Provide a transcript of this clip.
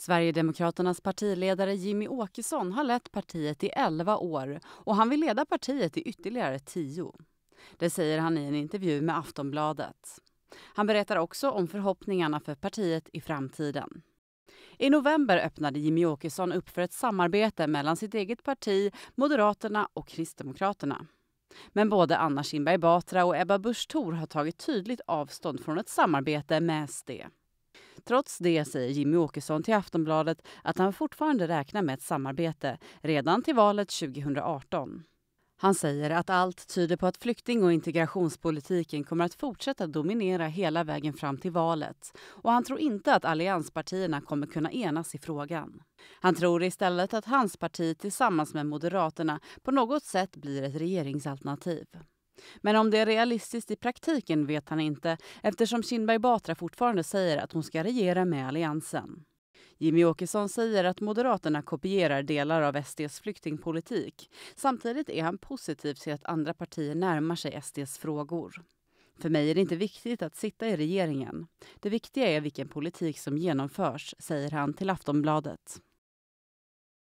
Sverigedemokraternas partiledare Jimmy Åkesson har lett partiet i 11 år och han vill leda partiet i ytterligare 10. Det säger han i en intervju med Aftonbladet. Han berättar också om förhoppningarna för partiet i framtiden. I november öppnade Jimmy Åkesson upp för ett samarbete mellan sitt eget parti, Moderaterna och Kristdemokraterna. Men både Anna Kinberg Batra och Ebba Busch Thor har tagit tydligt avstånd från ett samarbete med SD. Trots det säger Jimmy Åkesson till Aftonbladet att han fortfarande räknar med ett samarbete redan till valet 2018. Han säger att allt tyder på att flykting och integrationspolitiken kommer att fortsätta dominera hela vägen fram till valet och han tror inte att allianspartierna kommer kunna enas i frågan. Han tror istället att hans parti tillsammans med Moderaterna på något sätt blir ett regeringsalternativ. Men om det är realistiskt i praktiken vet han inte eftersom Kinberg Batra fortfarande säger att hon ska regera med Alliansen. Jimmy Åkesson säger att Moderaterna kopierar delar av SDs flyktingpolitik. Samtidigt är han positiv till att andra partier närmar sig SDs frågor. För mig är det inte viktigt att sitta i regeringen. Det viktiga är vilken politik som genomförs, säger han till Aftonbladet.